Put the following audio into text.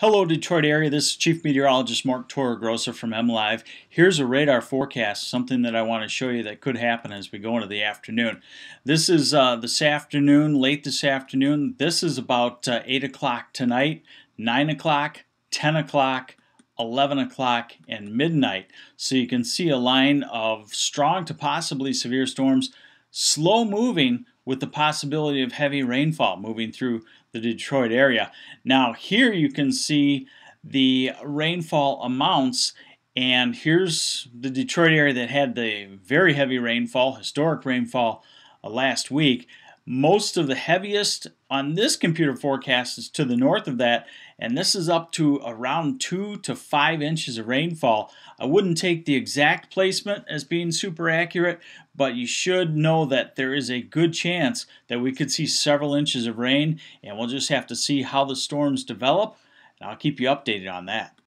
Hello, Detroit area. This is Chief Meteorologist Mark Torregrossa from MLive. Here's a radar forecast, something that I want to show you that could happen as we go into the afternoon. This is uh, this afternoon, late this afternoon. This is about uh, 8 o'clock tonight, 9 o'clock, 10 o'clock, 11 o'clock, and midnight. So you can see a line of strong to possibly severe storms, slow moving, with the possibility of heavy rainfall moving through the Detroit area. Now, here you can see the rainfall amounts, and here's the Detroit area that had the very heavy rainfall, historic rainfall uh, last week. Most of the heaviest on this computer forecast is to the north of that, and this is up to around 2 to 5 inches of rainfall. I wouldn't take the exact placement as being super accurate, but you should know that there is a good chance that we could see several inches of rain, and we'll just have to see how the storms develop, and I'll keep you updated on that.